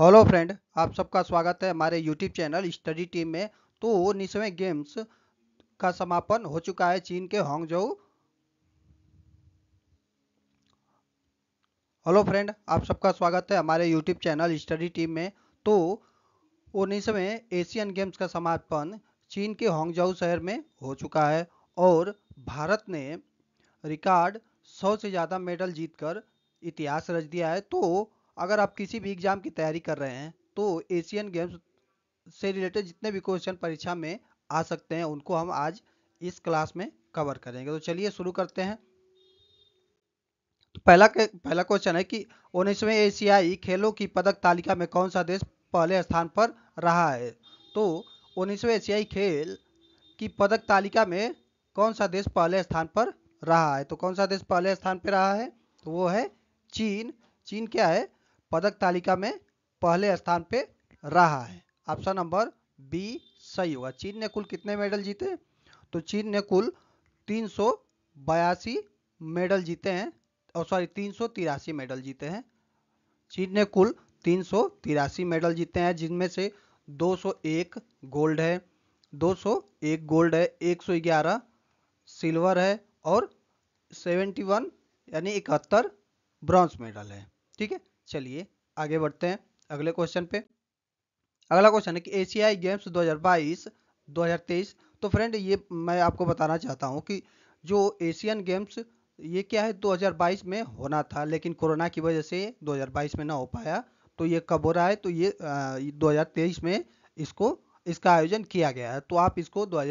hello friend आप सबका स्वागत है हमारे यूट्यूब चैनल स्टडी टीम में तो उन्नीसवें गेम्स का समापन हो चुका है चीन के होंगजोऊ हेलो फ्रेंड आप सबका स्वागत है हमारे यूट्यूब चैनल स्टडी टीम में तो उन्नीसवें एशियन गेम्स का समापन चीन के होंगजोऊ शहर में हो चुका है और भारत ने रिकॉर्ड सौ से ज़्यादा मेडल जीतकर इतिहास रच दिया है तो अगर आप किसी भी एग्ज़ाम की तैयारी कर रहे हैं तो एशियन गेम्स से रिलेटेड जितने भी क्वेश्चन परीक्षा में आ सकते हैं उनको हम आज इस क्लास में कवर करेंगे तो चलिए शुरू करते हैं तो पहला पहला क्वेश्चन है कि उन्नीसवें एशियाई खेलों की पदक तालिका में कौन सा देश पहले स्थान पर रहा है तो उन्नीसवें एशियाई खेल की पदक तालिका में कौन सा देश पहले स्थान पर रहा है तो कौन सा देश पहले स्थान पर रहा है तो वो है चीन चीन क्या है पदक तालिका में पहले स्थान पे रहा है ऑप्शन नंबर बी सही होगा चीन ने कुल कितने मेडल जीते तो चीन ने कुल तीन मेडल जीते हैं और सॉरी तीन मेडल जीते हैं चीन ने कुल तीन मेडल जीते हैं जिनमें से 201 गोल्ड है 201 गोल्ड है 111 सिल्वर है और 71 यानी इकहत्तर ब्रॉन्ज मेडल है ठीक है चलिए आगे बढ़ते हैं अगले क्वेश्चन पे अगला क्वेश्चन है कि एशियाई गेम्स 2022 2023 तो फ्रेंड ये मैं आपको बताना चाहता हूँ कि जो एशियन गेम्स ये क्या है 2022 में होना था लेकिन कोरोना की वजह से 2022 में ना हो पाया तो ये कब हो रहा है तो ये दो में इसको इसका आयोजन किया गया है तो आप इसको दो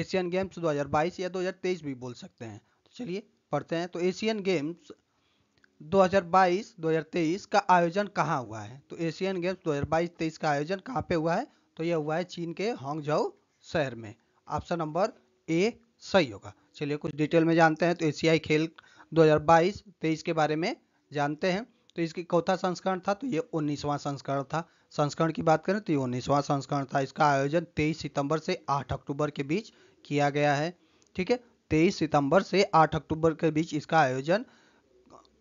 एशियन गेम्स 2022 या 2023 भी बोल सकते हैं तो चलिए पढ़ते हैं तो एशियन गेम्स 2022-2023 का आयोजन कहाँ हुआ है तो एशियन गेम्स 2022-23 का आयोजन कहाँ पे हुआ है तो यह हुआ है चीन के हॉन्गजाउ शहर में ऑप्शन नंबर ए सही होगा चलिए कुछ डिटेल में जानते हैं तो एशियाई खेल 2022-23 के बारे में जानते हैं तो इसकी चौथा संस्करण था तो ये उन्नीसवां संस्करण था संस्करण की बात करें तो ये उन्नीसवां संस्करण था इसका आयोजन तेईस सितंबर से आठ अक्टूबर के बीच किया गया है ठीक है तेईस सितंबर से आठ अक्टूबर के बीच इसका आयोजन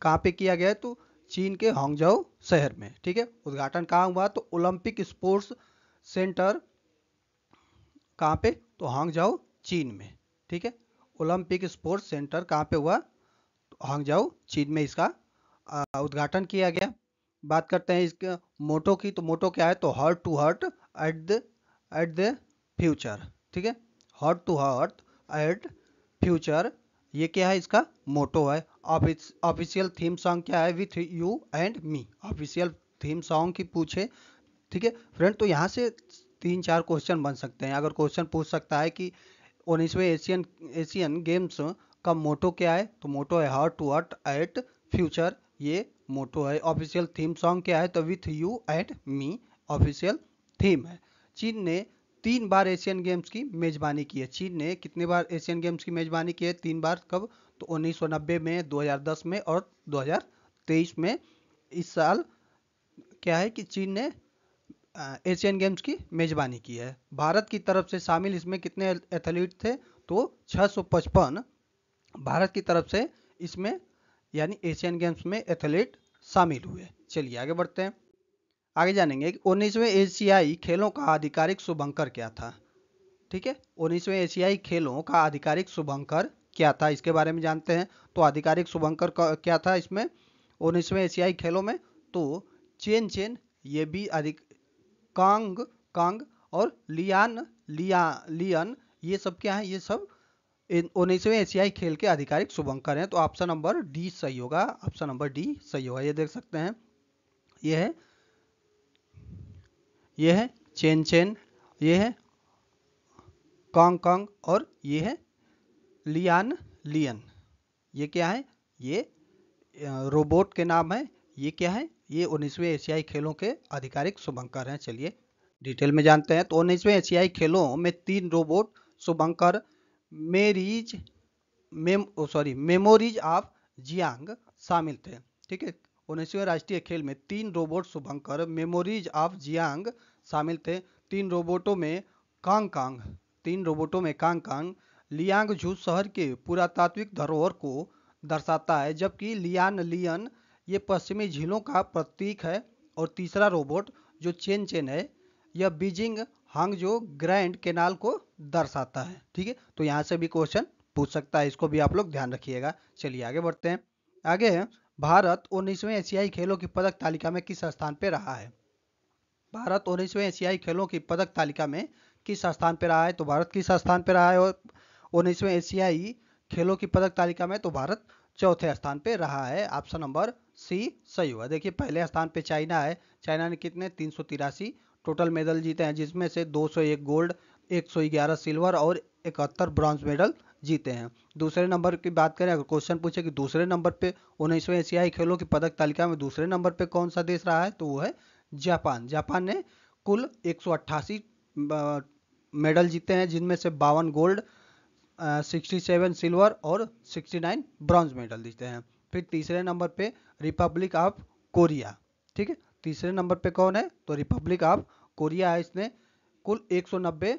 कहाँ पे किया गया तो चीन के हांगजाओ शहर में ठीक है उद्घाटन कहाँ हुआ तो ओलंपिक स्पोर्ट्स सेंटर कहाँ पे तो हांगजाओ चीन में ठीक है ओलंपिक स्पोर्ट्स सेंटर कहाँ पे हुआ तो हांगजाओ चीन में इसका उद्घाटन किया गया बात करते हैं इसके मोटो की तो मोटो क्या है तो heart to heart at the at the future ठीक है heart to heart at future ये क्या है इसका मोटो है ऑफिशियल थीम सॉन्ग क्या है with you and me official theme song की पूछे ठीक है फ्रेंड तो यहाँ से तीन चार क्वेश्चन बन सकते हैं अगर क्वेश्चन पूछ सकता है कि उन्नीसवें एशियन एशियन गेम्स का मोटो क्या है तो मोटो है how to heart at future ये मोटो है ऑफिशियल थीम सॉन्ग क्या है तो with you at me official theme है चीन ने तीन बार एशियन गेम्स की मेजबानी की है चीन ने कितने बार एशियन गेम्स की मेजबानी की है तीन बार कब तो 1990 में 2010 में और 2023 में इस साल क्या है कि चीन ने एशियन गेम्स की मेजबानी की है भारत की तरफ से शामिल इसमें कितने एथलीट थे तो 655 भारत की तरफ से इसमें यानी एशियन गेम्स में एथलीट शामिल हुए चलिए आगे बढ़ते हैं आगे जानेंगे कि उन्नीसवें एशियाई खेलों का आधिकारिक शुभंकर क्या था ठीक है उन्नीसवें एशियाई खेलों का आधिकारिक शुभंकर क्या था इसके बारे में जानते हैं तो आधिकारिक शुभंकर क्या था इसमें उन्नीसवें एशियाई खेलों में तो चेन चेन ये भी अधिक कांग कांग और लियान लिया लियन ये सब क्या है ये सब उन्नीसवें एशियाई खेल के आधिकारिक शुभंकर हैं तो ऑप्शन नंबर डी सही होगा ऑप्शन नंबर डी सही होगा ये देख सकते हैं ये है ये है चेन चेन ये है कॉन्ग कॉन्ग और ये है लियान लियन ये क्या है ये रोबोट के नाम है ये क्या है ये उन्नीसवें एशियाई खेलों के आधिकारिक शुभंकर हैं चलिए डिटेल में जानते हैं तो उन्नीसवें एशियाई खेलों में तीन रोबोट शुभंकर मेरीज मेम सॉरी मेमोरीज ऑफ जियांग शामिल थे ठीक है उन्नीसवें राष्ट्रीय खेल में तीन रोबोट शुभंकर मेमोरीज ऑफ जियांग शामिल थे तीन रोबोटों में कांग कांग तीन रोबोटों में कांग कांग लियांग झू शहर के पुरातात्विक धरोहर को दर्शाता है जबकि लियान लियन ये पश्चिमी झीलों का प्रतीक है और तीसरा रोबोट जो चेन चेन है यह बीजिंग हांगजो ग्रैंड केनाल को दर्शाता है ठीक है तो यहाँ से भी क्वेश्चन पूछ सकता है इसको भी आप लोग ध्यान रखिएगा चलिए आगे बढ़ते हैं आगे भारत उन्नीसवें एशियाई खेलों की पदक तालिका में किस स्थान पर रहा है भारत उन्नीसवें एशियाई खेलों की पदक तालिका में किस स्थान पर रहा है तो भारत किस स्थान पर रहा है और उन्नीसवें एशियाई खेलों की पदक तालिका में तो भारत चौथे स्थान पर रहा है ऑप्शन नंबर सी सही हुआ देखिए पहले स्थान पे चाइना है चाइना ने कितने तीन टोटल मेडल जीते हैं जिसमें से एक गोल्ड ग्यारह सिल्वर और इकहत्तर ब्रॉन्ज मेडल जीते हैं दूसरे नंबर की बात करें अगर क्वेश्चन पूछे कि दूसरे नंबर पे उन्नीसवें एशियाई खेलों की पदक तालिका में दूसरे नंबर पे कौन सा देश रहा है तो वो है जापान जापान ने कुल एक मेडल जीते हैं जिनमें से बावन गोल्ड सिक्सटी सेवन सिल्वर और सिक्सटी नाइन ब्रॉन्ज मेडल जीते हैं फिर तीसरे नंबर पे रिपब्लिक ऑफ कोरिया ठीक है तीसरे नंबर पे कौन है तो रिपब्लिक ऑफ कोरिया है इसने कुल नब्बे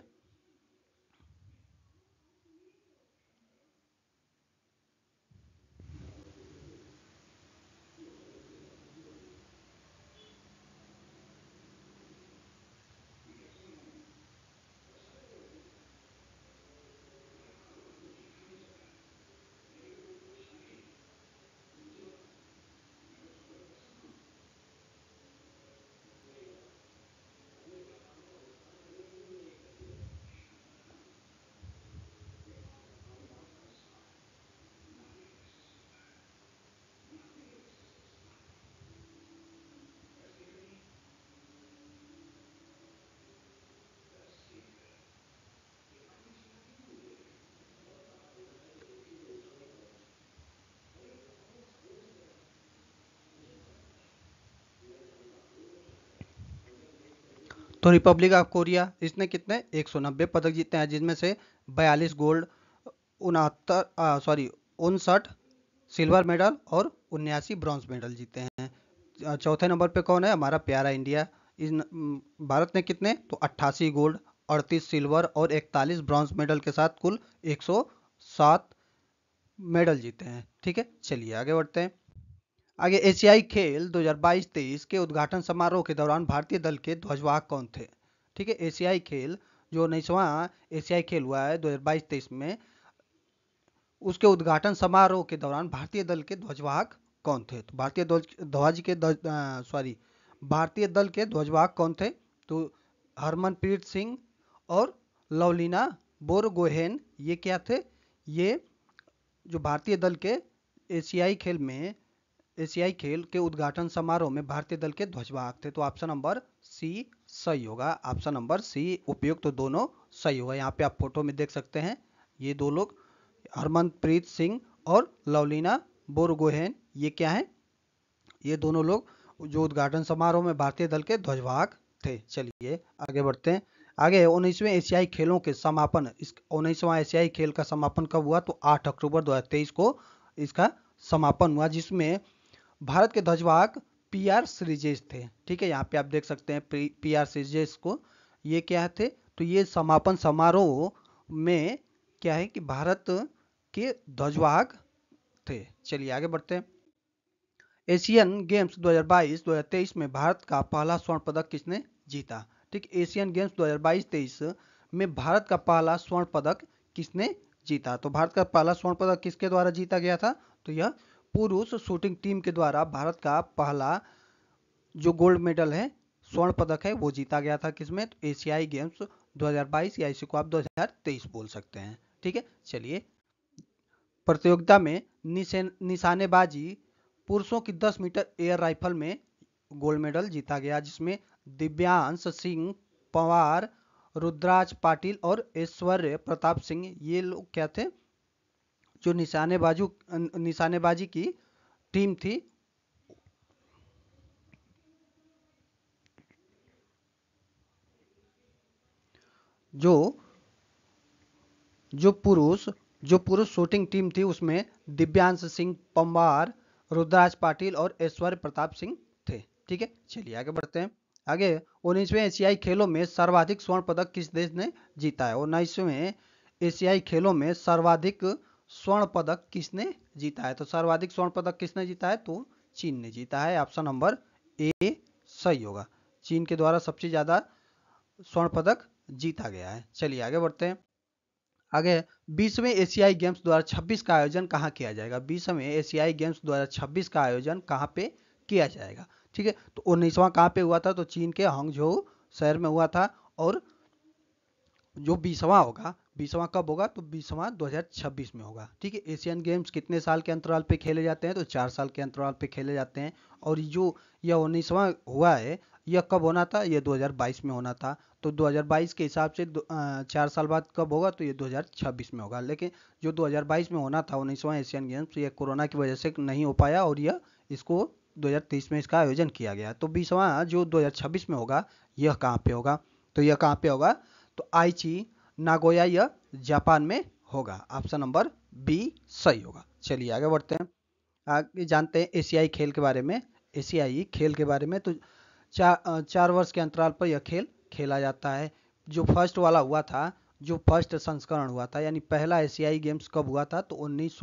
तो रिपब्लिक ऑफ कोरिया इसने कितने एक पदक जीते हैं जिसमें से 42 गोल्ड उनहत्तर सॉरी उनसठ सिल्वर मेडल और उन्यासी ब्रॉन्ज मेडल जीते हैं चौथे नंबर पे कौन है हमारा प्यारा इंडिया इस न, भारत ने कितने तो अट्ठासी गोल्ड अड़तीस सिल्वर और इकतालीस ब्रॉन्ज मेडल के साथ कुल 107 मेडल जीते हैं ठीक है चलिए आगे बढ़ते हैं आगे एशियाई खेल 2022-23 के उद्घाटन समारोह के दौरान भारतीय दल के ध्वजवाहक कौन थे ठीक है एशियाई खेल जो उन्नीसवा एशियाई खेल हुआ है 2022-23 में उसके उद्घाटन समारोह के दौरान भारतीय दल के ध्वजवाहक कौन थे तो भारतीय ध्वज के सॉरी भारतीय दल के ध्वजवाहक कौन थे तो हरमनप्रीत सिंह और लवलीना बोरगोहेन ये क्या थे ये जो भारतीय दल के एशियाई खेल में एशियाई खेल के उद्घाटन समारोह में भारतीय दल के ध्वजवाहक थे तो ऑप्शन नंबर सी सही होगा ऑप्शन नंबर सी उपयुक्त तो दोनों सही होगा यहाँ पे आप फोटो में देख सकते हैं ये दो लोग हरमनप्रीत सिंह और लवलीना बोरगोहेन ये क्या है ये दोनों लोग जो उद्घाटन समारोह में भारतीय दल के ध्वजवाहक थे चलिए आगे बढ़ते हैं आगे उन्नीसवें एशियाई खेलों के समापन इस उन्नीसवां एशियाई खेल का समापन कब हुआ तो 8 अक्टूबर 2023 को इसका समापन हुआ जिसमें भारत के ध्वजवाहक पी आर सीरीजेस थे ठीक है यहाँ पे आप देख सकते हैं पी आर सीरीजेस को ये क्या थे तो ये समापन समारोह में क्या है कि भारत के ध्वजवाहक थे चलिए आगे बढ़ते हैं एशियन गेम्स 2022-2023 में भारत का पहला स्वर्ण पदक किसने जीता ठीक एशियन गेम्स 2022-23 में भारत का पहला स्वर्ण पदक किसने जीता तो भारत का पहला स्वर्ण पदक किसके द्वारा जीता गया था तो यह पुरुष शूटिंग टीम के द्वारा भारत का पहला जो गोल्ड मेडल है स्वर्ण पदक है वो जीता गया था किसमें तो एशियाई गेम्स 2022 या इसी को आप 2023 बोल सकते हैं ठीक है चलिए प्रतियोगिता में निशानेबाजी पुरुषों की 10 मीटर एयर राइफल में गोल्ड मेडल जीता गया जिसमें दिव्यांश सिंह पवार रुद्राज पाटिल और ऐश्वर्य प्रताप सिंह ये लोग क्या थे जो निशानेबाजू निशानेबाजी की टीम थी जो जो पुरुष जो पुरुष शूटिंग टीम थी उसमें दिव्यांश सिंह पंवार रुद्राज पाटिल और ऐश्वर्य प्रताप सिंह थे ठीक है चलिए आगे बढ़ते हैं आगे उन्नीसवें एशियाई खेलों में सर्वाधिक स्वर्ण पदक किस देश ने जीता है उन्नीसवें एशियाई खेलों में सर्वाधिक स्वर्ण पदक किसने जीता है तो सर्वाधिक स्वर्ण पदक किसने जीता है तो चीन ने जीता है ऑप्शन नंबर ए सही होगा चीन के द्वारा सबसे ज्यादा स्वर्ण पदक जीता गया है चलिए आगे बढ़ते हैं आगे बीसवें एशियाई गेम्स द्वारा 26 का आयोजन कहाँ किया जाएगा बीसवें एशियाई गेम्स 26 का आयोजन कहाँ पे किया जाएगा ठीक है तो उन्नीसवां कहाँ पे हुआ था तो चीन के हंगझो शहर में हुआ था और जो बीसवा होगा बीसवा कब होगा तो बीसवा 2026 में होगा ठीक है एशियन गेम्स कितने साल के अंतराल पे खेले जाते हैं तो चार साल के अंतराल पे खेले जाते हैं और जो यह उन्नीसवा हुआ है यह कब होना था यह 2022 में होना था तो 2022 के हिसाब से चार साल बाद कब होगा तो ये 2026 में होगा लेकिन जो 2022 में होना था उन्नीसवां एशियन गेम्स ये कोरोना की वजह से नहीं हो पाया और यह इसको 2023 में इसका आयोजन किया गया तो बीसवा जो 2026 में होगा यह कहाँ पे होगा तो यह कहाँ पे होगा तो आईची नागोया यह जापान में होगा ऑप्शन नंबर बी सही होगा चलिए आगे बढ़ते हैं आगे जानते हैं एशियाई खेल के बारे में एशियाई खेल के बारे में तो चा, चार वर्ष के अंतराल पर यह खेल खेला जाता है जो फर्स्ट वाला हुआ था जो फर्स्ट संस्करण हुआ था यानी पहला एशियाई गेम्स कब हुआ था तो उन्नीस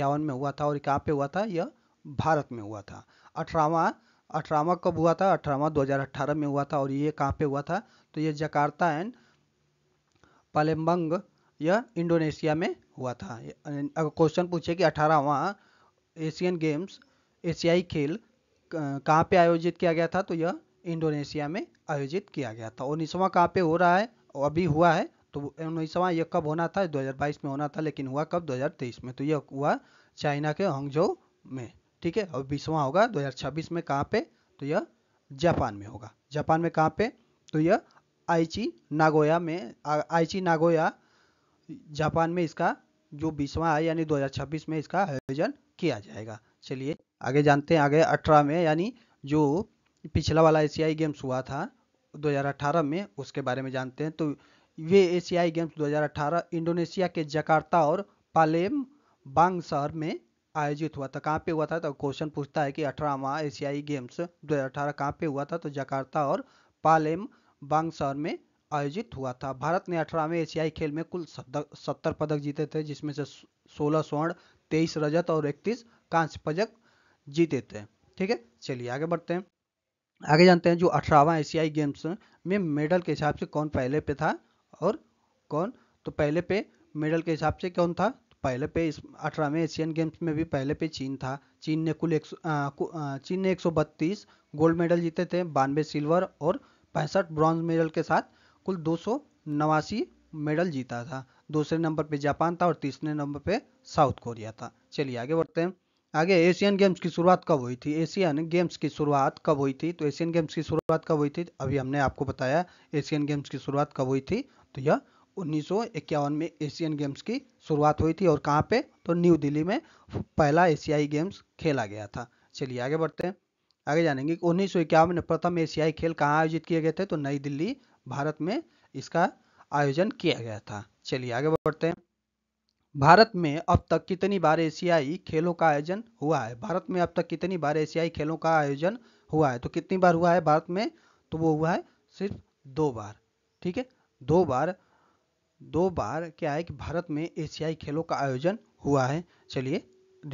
में हुआ था और कहाँ पे हुआ था यह भारत में हुआ था अठारहवा अठारहवा कब हुआ था अठारहवा 2018 में हुआ था और ये कहाँ पे हुआ था तो ये जकार्ता एंड पलेम्बंग यह इंडोनेशिया में हुआ था अगर क्वेश्चन पूछे कि अठारहवा एशियन गेम्स एशियाई खेल कहाँ पे आयोजित किया गया था तो यह इंडोनेशिया में आयोजित किया गया था उन्नीसवा कहाँ पे हो रहा है अभी हुआ है तो उन्नीसवा यह कब होना था 2022 में होना था लेकिन हुआ कब 2023 में तो यह हुआ चाइना के हंगजो में ठीक है और बीसवा होगा दो में कहाँ पे तो यह जापान में होगा जापान में कहाँ पे तो यह आईची नागोया में आईची नागोया जापान में इसका जो बीसवा है यानी 2026 में इसका आयोजन किया जाएगा चलिए आगे जानते हैं आगे अठारह में यानी जो पिछला वाला एशियाई गेम्स हुआ था 2018 में उसके बारे में जानते हैं तो वे एशियाई गेम्स 2018 इंडोनेशिया के जकार्ता और पालेम बांग शहर में आयोजित हुआ था कहाँ पे हुआ था तो क्वेश्चन पूछता है कि अठारहवा एशियाई गेम्स 2018 कहाँ पे हुआ था तो जकार्ता और पालेम बांग शहर में आयोजित हुआ था भारत ने अठारहवें एशियाई खेल में कुल सत्तर पदक जीते थे जिसमें से सोलह स्वर्ण तेईस रजत और इकतीस कांस्य पदक जीते थे ठीक है चलिए आगे बढ़ते हैं आगे जानते हैं जो अठारहवा एशियाई गेम्स में मेडल के हिसाब से कौन पहले पे था और कौन तो पहले पे मेडल के हिसाब से कौन था तो पहले पे इस अठारहवें एशियन गेम्स में भी पहले पे चीन था चीन ने कुल एक आ, कु, आ, चीन ने एक गोल्ड मेडल जीते थे बानवे सिल्वर और पैंसठ ब्रॉन्ज मेडल के साथ कुल दो मेडल जीता था दूसरे नंबर पे जापान था और तीसरे नंबर पे साउथ कोरिया था चलिए आगे बढ़ते हैं आगे एशियन गेम्स की शुरुआत कब हुई थी एशियन गेम्स की शुरुआत कब हुई थी तो एशियन गेम्स की शुरुआत कब हुई थी अभी हमने आपको बताया एशियन गेम्स की शुरुआत कब हुई थी तो यह उन्नीस में एशियन गेम्स की शुरुआत हुई थी और कहाँ पे तो न्यू दिल्ली में पहला एशियाई गेम्स खेला गया था चलिए आगे बढ़ते हैं आगे जानेंगे कि उन्नीस में प्रथम एशियाई खेल कहाँ आयोजित किए गए थे तो नई दिल्ली भारत में इसका आयोजन किया गया था चलिए आगे बढ़ते हैं भारत में अब तक कितनी बार एशियाई खेलों का आयोजन हुआ है भारत में अब तक कितनी बार एशियाई खेलों का आयोजन हुआ है तो कितनी बार हुआ है भारत में तो वो हुआ है सिर्फ दो बार ठीक है दो बार दो बार क्या है कि भारत में एशियाई खेलों का आयोजन हुआ है चलिए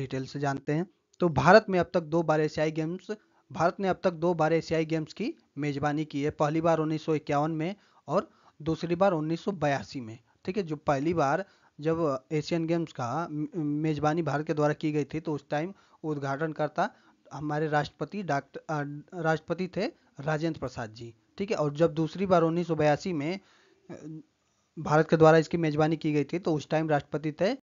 डिटेल से जानते हैं तो भारत में अब तक दो बार एशियाई गेम्स भारत ने अब तक दो बार एशियाई गेम्स की मेजबानी की है पहली बार उन्नीस में और दूसरी बार उन्नीस में ठीक है जो पहली बार जब एशियन गेम्स का मेजबानी भारत के द्वारा की गई थी तो उस टाइम उद्घाटन करता हमारे राष्ट्रपति डॉक्टर राष्ट्रपति थे राजेंद्र प्रसाद जी ठीक है और जब दूसरी बार उन्नीस में भारत के द्वारा इसकी मेजबानी की गई थी तो उस टाइम राष्ट्रपति थे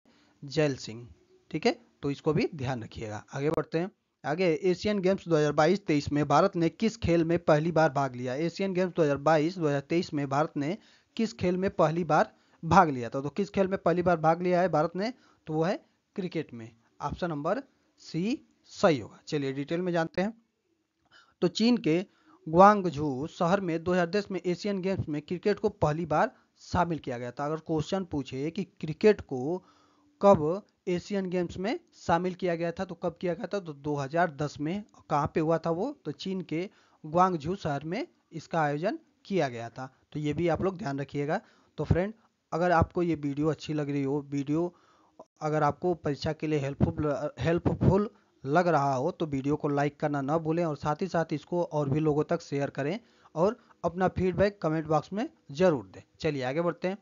जैल सिंह ठीक है तो इसको भी ध्यान रखिएगा आगे बढ़ते हैं आगे एशियन गेम्स 2022-23 में भारत ने किस खेल में पहली बार भाग लिया एशियन गेम्स 2022-2023 में भारत ने किस खेल में पहली बार भाग लिया था तो, तो किस खेल में पहली बार भाग लिया है भारत ने तो वो है क्रिकेट में ऑप्शन नंबर सी सही होगा चलिए डिटेल में जानते हैं तो चीन के ग्वांगझू शहर में 2010 में एशियन गेम्स में क्रिकेट को पहली बार शामिल किया गया था अगर क्वेश्चन पूछे कि क्रिकेट को कब एशियन गेम्स में शामिल किया गया था तो कब किया गया था तो 2010 में कहाँ पे हुआ था वो तो चीन के ग्वांगझू शहर में इसका आयोजन किया गया था तो ये भी आप लोग ध्यान रखिएगा तो फ्रेंड अगर आपको ये वीडियो अच्छी लग रही हो वीडियो अगर आपको परीक्षा के लिए हेल्पफुल हेल्पफुल लग रहा हो तो वीडियो को लाइक करना ना भूलें और साथ ही साथ इसको और भी लोगों तक शेयर करें और अपना फीडबैक कमेंट बॉक्स में ज़रूर दें चलिए आगे बढ़ते हैं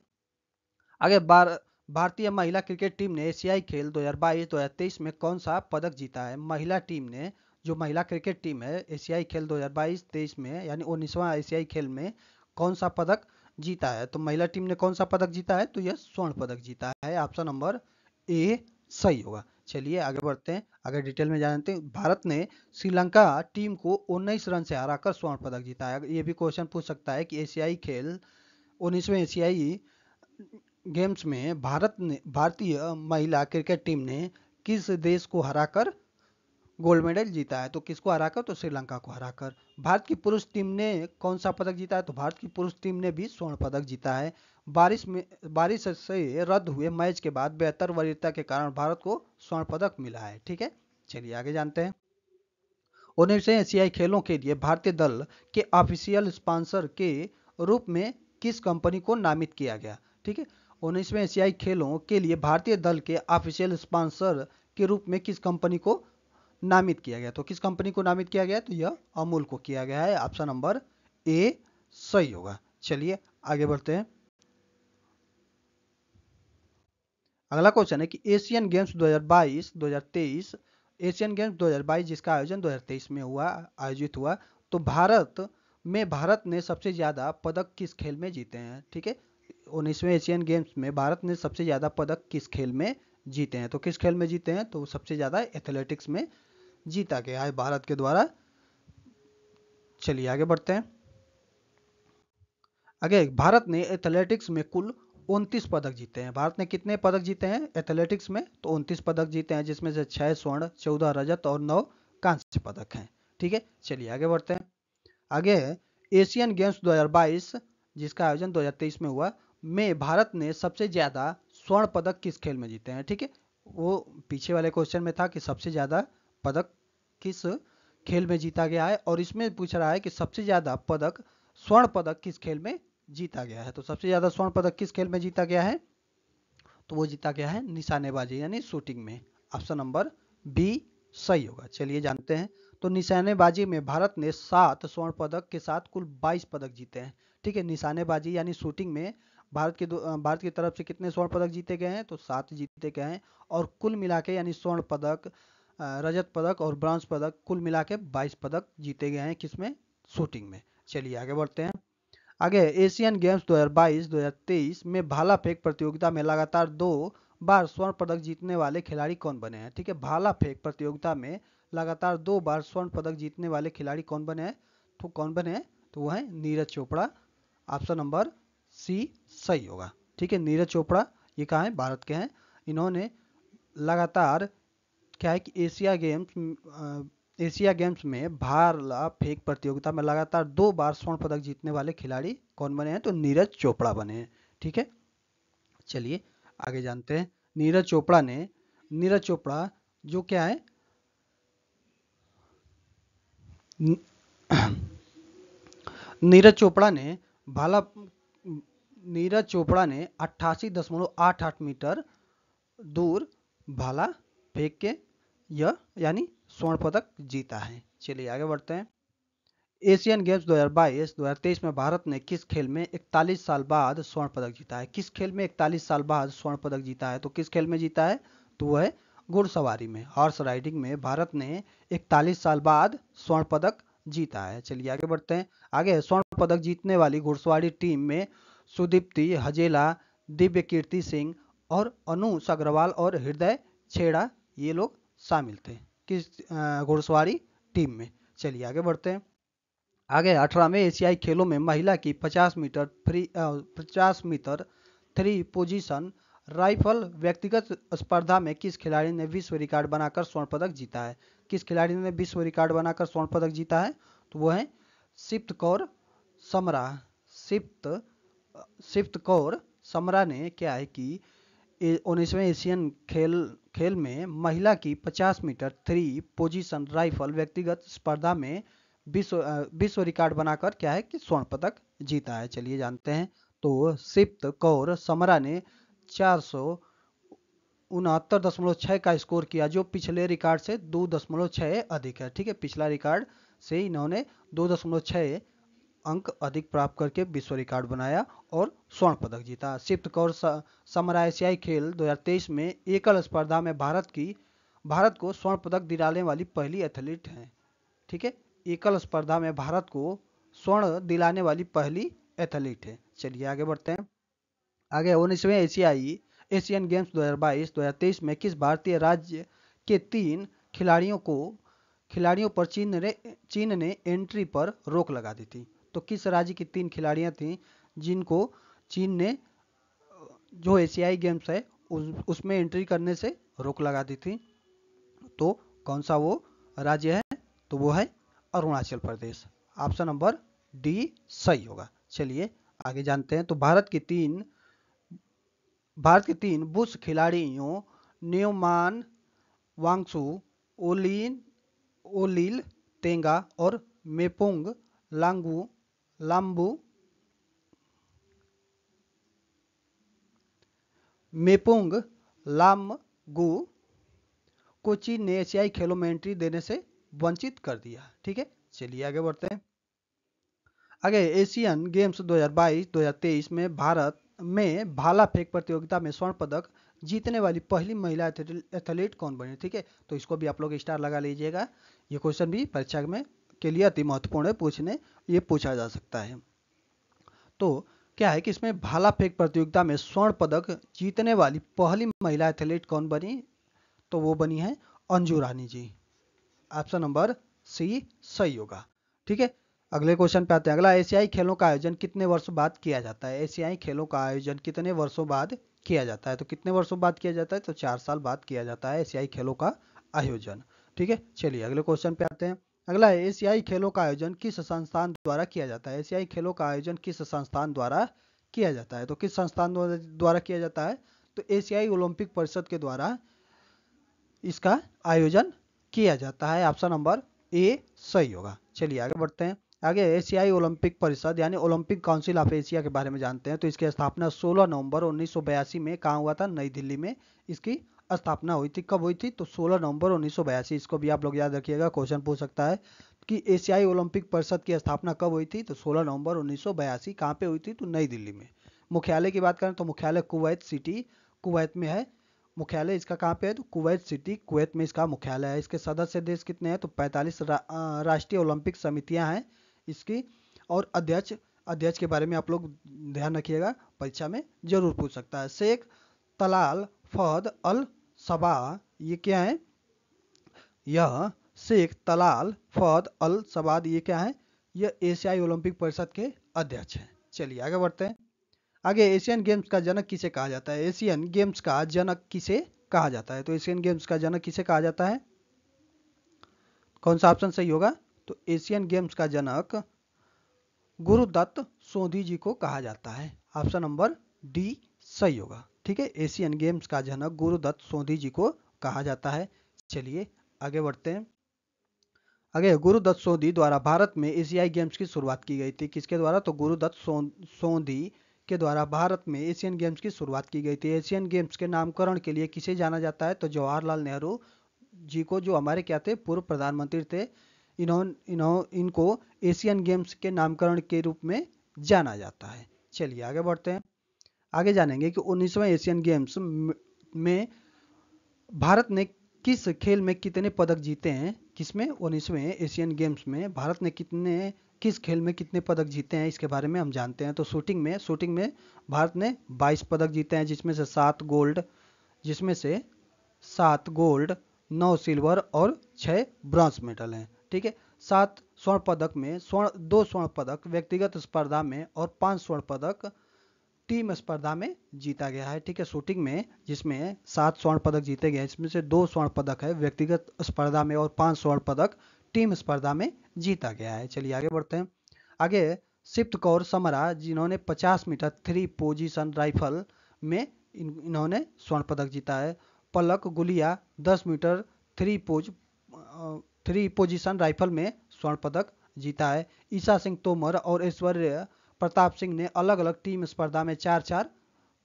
आगे बार भारतीय महिला क्रिकेट टीम ने एशियाई खेल 2022-2023 में कौन सा पदक जीता है महिला टीम ने जो महिला क्रिकेट टीम है एशियाई खेल 2022-23 में यानी उन्नीसवां एशियाई खेल में कौन सा पदक जीता है तो महिला टीम ने कौन सा पदक जीता है तो यह स्वर्ण पदक जीता है ऑप्शन नंबर ए सही होगा चलिए आगे बढ़ते हैं अगर डिटेल में जानते हैं तो भारत ने श्रीलंका टीम को उन्नीस रन से हराकर स्वर्ण पदक जीता है ये भी क्वेश्चन पूछ सकता है कि एशियाई खेल उन्नीसवें एशियाई गेम्स में भारत ने भारतीय महिला क्रिकेट टीम ने किस देश को हराकर गोल्ड मेडल जीता है तो किसको हराकर तो श्रीलंका को हराकर भारत की पुरुष टीम ने कौन सा पदक जीता है तो भारत की पुरुष टीम ने भी स्वर्ण पदक जीता है बारिश में बारिश से रद्द हुए मैच के बाद बेहतर वरीयता के कारण भारत को स्वर्ण पदक मिला है ठीक है चलिए आगे जानते हैं उन्नीस सौ एशियाई खेलों के लिए भारतीय दल के ऑफिशियल स्पॉन्सर के रूप में किस कंपनी को नामित किया गया ठीक है उन्नीसवें एशियाई खेलों के लिए भारतीय दल के ऑफिशियल स्पॉन्सर के रूप में किस कंपनी को नामित किया गया तो किस कंपनी को नामित किया गया तो यह अमूल को किया गया है ऑप्शन नंबर ए सही होगा चलिए आगे बढ़ते हैं अगला क्वेश्चन है कि एशियन गेम्स 2022 2023 एशियन गेम्स 2022 जिसका आयोजन 2023 में हुआ आयोजित हुआ तो भारत में भारत ने सबसे ज्यादा पदक किस खेल में जीते हैं ठीक है उन्नीसवें एशियन गेम्स में भारत ने सबसे ज़्यादा पदक किस खेल में जीते हैं तो किस खेल में जीते हैं तो सबसे ज़्यादा एथलेटिक्स में जीता गया है भारत के द्वारा चलिए आगे बढ़ते हैं आगे भारत ने एथलेटिक्स में कुल 29 पदक जीते हैं भारत ने कितने पदक जीते हैं एथलेटिक्स में तो 29 पदक जीते हैं जिसमें से छः स्वर्ण चौदह रजत और नौ कांस्य पदक हैं ठीक है चलिए आगे बढ़ते हैं आगे एशियन गेम्स 2022 जिसका आयोजन 2023 में हुआ में भारत ने सबसे ज़्यादा स्वर्ण पदक किस खेल में जीते हैं ठीक है वो पीछे वाले क्वेश्चन में था कि सबसे ज़्यादा पदक किस खेल में जीता गया है और इसमें पूछ रहा है कि सबसे ज़्यादा पदक स्वर्ण पदक किस खेल में जीता गया है तो सबसे ज़्यादा स्वर्ण पदक किस खेल में जीता गया है तो वो जीता गया है निशानेबाजी यानी शूटिंग में ऑप्शन नंबर बी सही होगा चलिए जानते हैं तो निशानेबाजी में भारत ने सात स्वर्ण पदक के साथ कुल बाईस पदक जीते हैं ठीक है निशानेबाजी यानी शूटिंग में भारत के भारत की तरफ से कितने स्वर्ण पदक जीते गए हैं तो सात जीते गए हैं और कुल मिला के यानी स्वर्ण पदक रजत पदक और ब्रांज पदक कुल मिला के बाईस पदक जीते गए हैं किसमें शूटिंग में चलिए आगे बढ़ते हैं आगे एशियन गेम्स 2022-2023 में भाला फेंक प्रतियोगिता में लगातार दो बार स्वर्ण पदक जीतने वाले खिलाड़ी कौन बने हैं ठीक है भाला फेंक प्रतियोगिता में लगातार दो बार स्वर्ण पदक जीतने वाले खिलाड़ी कौन बने हैं तो कौन बने हैं तो वह है Neeraj Chopra option number C सही होगा ठीक है नीरज चोपड़ा ये कहा है भारत के हैं इन्होंने लगातार क्या है कि एशिया गेम्स एशिया गेम्स में भाला फेंक प्रतियोगिता में लगातार दो बार स्वर्ण पदक जीतने वाले खिलाड़ी कौन बने हैं तो नीरज चोपड़ा बने हैं ठीक है चलिए आगे जानते हैं नीरज चोपड़ा ने नीरज चोपड़ा जो क्या है नीरज चोपड़ा ने भाला नीरज चोपड़ा ने अट्ठासी दशमलव आठ आठ मीटर दूर भाला फेंक के यह यानी स्वर्ण पदक जीता है चलिए आगे बढ़ते हैं एशियन गेम्स 2022 2023 में भारत ने किस खेल में 41 साल बाद स्वर्ण पदक जीता है किस खेल में 41 साल बाद स्वर्ण पदक जीता है तो किस खेल में जीता है तो वह घुड़सवारी में हॉर्स राइडिंग में भारत ने 41 साल बाद स्वर्ण पदक जीता है चलिए आगे बढ़ते हैं आगे स्वर्ण पदक जीतने वाली घुड़सवारी टीम में सुदीप्ति हजेला दिव्य कीर्ति सिंह और अनु सग्रवाल और हृदय छेड़ा ये लोग शामिल थे किस घुड़सवारी टीम में चलिए आगे बढ़ते हैं आगे अठारहवें एशियाई खेलों में महिला की 50 मीटर फ्री पचास मीटर थ्री पोजीशन राइफल व्यक्तिगत स्पर्धा में किस खिलाड़ी ने विश्व रिकॉर्ड बनाकर स्वर्ण पदक जीता है किस खिलाड़ी ने विश्व रिकॉर्ड बनाकर स्वर्ण पदक जीता है तो वो है सिप्त कौर समरा सिप्त सिफ्त कौर समरा ने क्या है कि उन्नीसवें एशियन खेल खेल में महिला की 50 मीटर थ्री पोजीशन राइफल व्यक्तिगत स्पर्धा में विश्व विश्व रिकॉर्ड बनाकर क्या है कि स्वर्ण पदक जीता है चलिए जानते हैं तो सिप्त कौर समरा ने चार उनहत्तर दशमलव छः का स्कोर किया जो पिछले रिकॉर्ड से दो दशमलव छः अधिक है ठीक है पिछला रिकॉर्ड से इन्होंने दो दशमलव छः अंक अधिक प्राप्त करके विश्व रिकॉर्ड बनाया और स्वर्ण पदक जीता शिव कौर समर एशियाई खेल 2023 में एकल स्पर्धा में भारत की भारत को स्वर्ण पदक दिलाने वाली पहली एथलीट हैं ठीक है एकल स्पर्धा में भारत को स्वर्ण दिलाने वाली पहली एथलीट है चलिए आगे बढ़ते हैं आगे उन्नीसवें एशियाई एशियन गेम्स 2022 2023 में किस भारतीय राज्य के तीन खिलाड़ियों को खिलाड़ियों पर चीन ने चीन ने एंट्री पर रोक लगा दी थी तो किस राज्य की तीन खिलाड़ियाँ थीं जिनको चीन ने जो एशियाई गेम्स है उसमें एंट्री करने से रोक लगा दी थी तो कौन सा वो राज्य है तो वो है Arunachal Pradesh option number D सही होगा चलिए आगे जानते हैं तो भारत की तीन भारत के तीन बुश खिलाड़ियों न्योमान वांगसू ओलिन ओलिल तेंगा और मेपोंग लांगू लाम्बू मेपोंग लामगू को चीन ने एशियाई खेलों में एंट्री देने से वंचित कर दिया ठीक है चलिए आगे बढ़ते हैं आगे एशियन गेम्स 2022-2023 में भारत में भाला फेंक प्रतियोगिता में स्वर्ण पदक जीतने वाली पहली महिला एथलीट कौन बनी ठीक है तो इसको भी आप लोग स्टार लगा लीजिएगा ये क्वेश्चन भी परीक्षा में के लिए अति महत्वपूर्ण है पूछने ये पूछा जा सकता है तो क्या है कि इसमें भाला फेंक प्रतियोगिता में स्वर्ण पदक जीतने वाली पहली महिला एथलीट कौन बनी तो वो बनी है Anju Rani ji option number C सही होगा ठीक है अगले क्वेश्चन पे आते हैं अगला एशियाई खेलों का आयोजन कितने वर्षों बाद किया जाता है एशियाई खेलों का आयोजन कितने वर्षों बाद किया जाता है तो कितने वर्षों बाद किया जाता है तो चार साल बाद किया जाता है एशियाई खेलों का आयोजन ठीक है चलिए अगले क्वेश्चन पे आते हैं अगला है एशियाई खेलों का आयोजन किस संस्थान द्वारा किया जाता है एशियाई खेलों का आयोजन किस संस्थान द्वारा किया जाता है तो किस संस्थान द्वारा किया जाता है तो एशियाई ओलंपिक परिषद के द्वारा इसका आयोजन किया जाता है ऑप्शन नंबर ए सही होगा चलिए आगे बढ़ते हैं आगे एशियाई ओलंपिक परिषद यानी ओलंपिक काउंसिल ऑफ एशिया के बारे में जानते हैं तो इसकी स्थापना 16 नवंबर 1982 में कहा हुआ था नई दिल्ली में इसकी स्थापना हुई थी कब हुई थी तो 16 नवंबर उन्नीस इसको भी आप लोग याद रखिएगा क्वेश्चन पूछ सकता है कि एशियाई ओलंपिक परिषद की स्थापना कब हुई थी तो 16 नवंबर उन्नीस कहाँ पे हुई थी तो नई दिल्ली में मुख्यालय की बात करें तो मुख्यालय कुवैत सिटी कुवैत में है मुख्यालय इसका कहाँ पे है तो कुवैत सिटी कुवैत में इसका मुख्यालय है इसके सदस्य देश कितने हैं तो पैंतालीस रा, राष्ट्रीय ओलंपिक समितियां हैं इसकी और अध्यक्ष अध्यक्ष के बारे में आप लोग ध्यान रखिएगा परीक्षा में जरूर पूछ सकता है शेख तलाल फहद अल सबा ये क्या है यह शेख तलाल फौद अल सबाद ये क्या है यह एशियाई ओलंपिक परिषद के अध्यक्ष हैं चलिए आगे बढ़ते हैं आगे एशियन गेम्स का जनक किसे कहा जाता है एशियन गेम्स का जनक किसे कहा जाता है तो एशियन गेम्स का जनक किसे कहा जाता है कौन सा ऑप्शन सही होगा तो एशियन गेम्स का जनक गुरुदत्त सोधी जी को कहा जाता है ऑप्शन नंबर डी सही होगा ठीक है एशियन गेम्स का जनक गुरुदत्त सोधी जी को कहा जाता है चलिए आगे बढ़ते हैं आगे गुरुदत्त सोधी द्वारा भारत में एशियाई गेम्स की शुरुआत की गई थी किसके द्वारा तो गुरुदत्त सोधी के द्वारा भारत में एशियन गेम्स की शुरुआत की गई थी एशियन गेम्स के नामकरण के लिए किसे जाना जाता है तो जवाहरलाल नेहरू जी को जो हमारे क्या थे पूर्व प्रधानमंत्री थे इन्होंने इन्हों इनको एशियन गेम्स के नामकरण के रूप में जाना जाता है चलिए आगे बढ़ते हैं आगे जानेंगे कि उन्नीसवें एशियन गेम्स में भारत ने किस खेल में कितने पदक जीते हैं किसमें उन्नीसवें एशियन गेम्स में भारत ने कितने किस खेल में कितने पदक जीते हैं इसके बारे में हम जानते हैं तो शूटिंग में शूटिंग में भारत ने 22 पदक जीते हैं जिसमें से सात गोल्ड जिसमें से सात गोल्ड नौ सिल्वर और छः ब्रॉन्ज मेडल हैं ठीक है सात स्वर्ण पदक में स्वर्ण दो स्वर्ण पदक व्यक्तिगत स्पर्धा में और पांच स्वर्ण पदक टीम स्पर्धा में जीता गया है ठीक है शूटिंग में जिसमें सात स्वर्ण पदक जीते गए इसमें से दो स्वर्ण पदक है व्यक्तिगत स्पर्धा में और पांच स्वर्ण पदक टीम स्पर्धा में जीता गया है चलिए आगे बढ़ते हैं आगे सिप्त कौर समरा जिन्होंने 50 मीटर थ्री पोजिशन राइफल में इन, इन्होंने स्वर्ण पदक जीता है Palak Gulia 10 metre three pose three position rifle में स्वर्ण पदक जीता है ईशा सिंह तोमर और ऐश्वर्य प्रताप सिंह ने अलग अलग टीम स्पर्धा में चार चार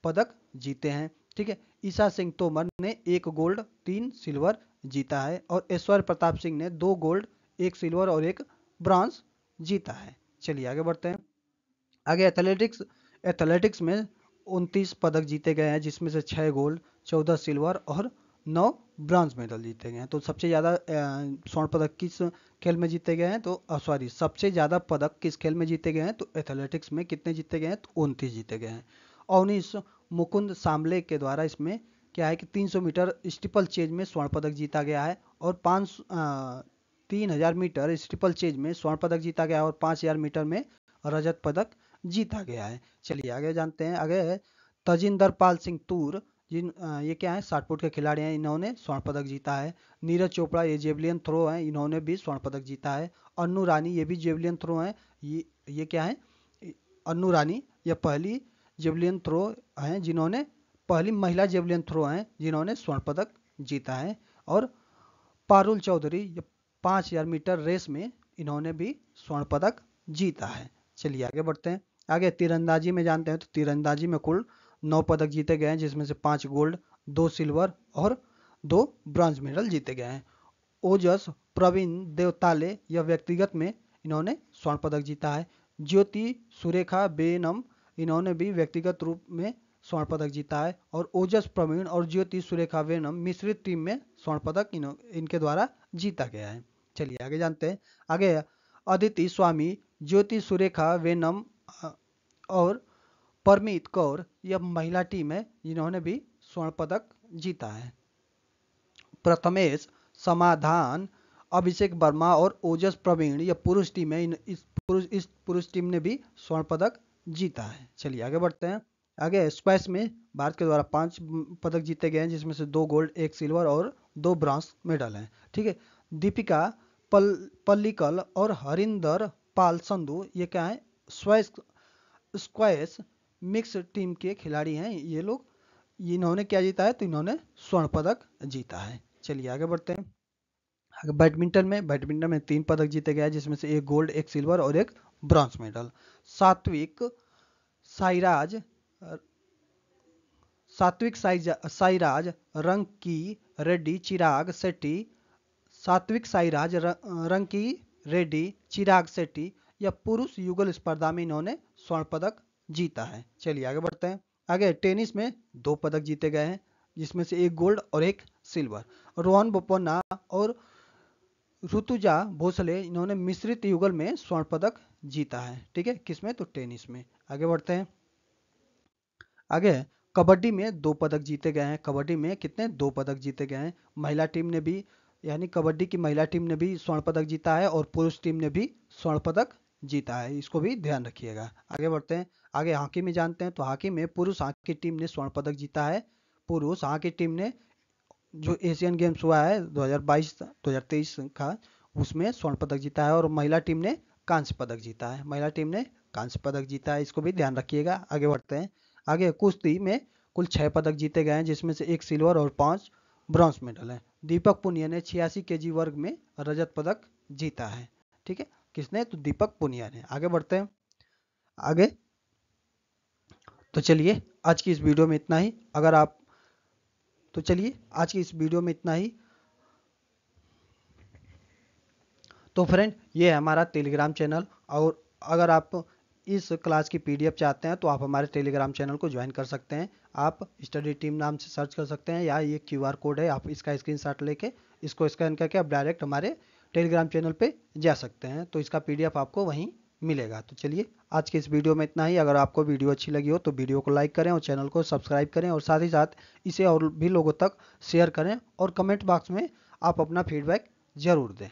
पदक जीते हैं ठीक है ईशा सिंह तोमर ने एक गोल्ड तीन सिल्वर जीता है और ऐश्वर्य प्रताप सिंह ने दो गोल्ड एक सिल्वर और एक ब्रॉन्ज जीता है चलिए आगे बढ़ते हैं आगे एथलेटिक्स एथलेटिक्स में उनतीस पदक जीते गए हैं जिसमें से छः गोल्ड चौदह सिल्वर और नौ ब्रांज मेडल जीते गए हैं तो सबसे ज़्यादा स्वर्ण पदक किस खेल में जीते गए हैं तो सॉरी सबसे ज़्यादा पदक किस खेल में जीते गए हैं तो एथलेटिक्स में कितने जीते गए हैं तो उनतीस जीते गए हैं उन्नीस मुकुंद सामले के द्वारा इसमें क्या है कि 300 मीटर स्टिपल चेज में स्वर्ण पदक जीता गया है और पाँच तीन हजार मीटर स्टिपल चेज में स्वर्ण पदक जीता गया है और पाँच हजार मीटर में रजत पदक जीता गया है चलिए आगे जानते हैं आगे तजिंदर पाल सिंह तूर जिन ये क्या है शार्टपुट के खिलाड़ी हैं इन्होंने स्वर्ण पदक जीता है नीरज चोपड़ा ये जेवलियन थ्रो हैं इन्होंने भी स्वर्ण पदक जीता है अन्नू रानी ये भी जेवलियन थ्रो हैं ये ये क्या है अन्नू रानी ये पहली जेवलियन थ्रो हैं जिन्होंने पहली महिला जेवलियन थ्रो हैं जिन्होंने स्वर्ण पदक जीता है और पारुल चौधरी ये पाँच हज़ार मीटर रेस में इन्होंने भी स्वर्ण पदक जीता है चलिए आगे बढ़ते हैं आगे तीरंदाजी में जानते हैं तो तीरंदाजी में कुल नौ पदक जीते गए हैं जिसमें से पाँच गोल्ड दो सिल्वर और दो ब्रॉन्ज मेडल जीते गए हैं ओजस प्रवीण देवताले यह व्यक्तिगत में इन्होंने स्वर्ण पदक जीता है ज्योति सुरेखा बेनम इन्होंने भी व्यक्तिगत रूप में स्वर्ण पदक जीता है और ओजस प्रवीण और ज्योति सुरेखा वेनम मिश्रित टीम में स्वर्ण पदक इन, इनके द्वारा जीता गया है चलिए आगे जानते हैं आगे अदिति स्वामी ज्योति सुरेखा वेनम और परमीत कौर यह महिला टीम है जिन्होंने भी स्वर्ण पदक जीता है प्रथमेश समाधान अभिषेक वर्मा और ओजस प्रवीण यह पुरुष टीम है इस पुरुष इस पुरुष टीम ने भी स्वर्ण पदक जीता है चलिए आगे बढ़ते हैं आगे स्क्वैश में भारत के द्वारा पांच पदक जीते गए हैं जिसमें से दो गोल्ड एक सिल्वर और दो ब्रॉन्ज मेडल हैं ठीक है दीपिका पल पल्लिकल और हरिंदर पाल संधु ये क्या है स्क्वैश स्क्वैश मिक्स टीम के खिलाड़ी हैं ये लोग इन्होंने क्या जीता है तो इन्होंने स्वर्ण पदक जीता है चलिए आगे बढ़ते हैं आगे बैडमिंटन में बैडमिंटन में तीन पदक जीते गए जिसमें से एक गोल्ड एक सिल्वर और एक ब्रॉन्ज मेडल सात्विक साईराज सात्विक साइराज रंग की रेड्डी चिराग सेट्टी सात्विक साईराज रंग की रेड्डी चिराग सेट्टी यह पुरुष युगल स्पर्धा में इन्होंने स्वर्ण पदक जीता है चलिए आगे बढ़ते हैं आगे टेनिस में दो पदक जीते गए हैं जिसमें से एक गोल्ड और एक सिल्वर रोहन बोपन्ना और ऋतुजा भोसले इन्होंने मिश्रित युगल में स्वर्ण पदक जीता है ठीक है किसमें तो टेनिस में आगे बढ़ते हैं आगे कबड्डी में दो पदक जीते गए हैं कबड्डी में कितने दो पदक जीते गए हैं महिला टीम ने भी यानी कबड्डी की महिला टीम ने भी स्वर्ण पदक जीता है और पुरुष टीम ने भी स्वर्ण पदक जीता है इसको भी ध्यान रखिएगा आगे बढ़ते हैं आगे हॉकी में जानते हैं तो हॉकी में पुरुष हॉकी टीम ने स्वर्ण पदक जीता है पुरुष हॉकी टीम ने जो एशियन गेम्स हुआ है 2022 2023 का उसमें स्वर्ण पदक जीता है और महिला टीम ने कांस्य पदक जीता है महिला टीम ने कांस्य पदक जीता है इसको भी ध्यान रखिएगा आगे बढ़ते हैं आगे कुश्ती में कुल छः पदक जीते गए हैं जिसमें से एक सिल्वर और पाँच ब्रॉन्ज मेडल हैं दीपक पुनिया ने छियासी के वर्ग में रजत पदक जीता है ठीक है किसने तो दीपक पुनिया ने आगे बढ़ते हैं आगे तो चलिए आज की इस वीडियो में इतना ही अगर आप तो चलिए आज की इस वीडियो में इतना ही तो फ्रेंड ये है हमारा टेलीग्राम चैनल और अगर आप इस क्लास की पीडीएफ चाहते हैं तो आप हमारे टेलीग्राम चैनल को ज्वाइन कर सकते हैं आप स्टडी टीम नाम से सर्च कर सकते हैं या ये क्यूआर कोड है आप इसका स्क्रीनशॉट लेके इसको स्कैन करके आप डायरेक्ट हमारे टेलीग्राम चैनल पे जा सकते हैं तो इसका पीडीएफ आपको वहीं मिलेगा तो चलिए आज के इस वीडियो में इतना ही अगर आपको वीडियो अच्छी लगी हो तो वीडियो को लाइक करें और चैनल को सब्सक्राइब करें और साथ ही साथ इसे और भी लोगों तक शेयर करें और कमेंट बॉक्स में आप अपना फीडबैक ज़रूर दें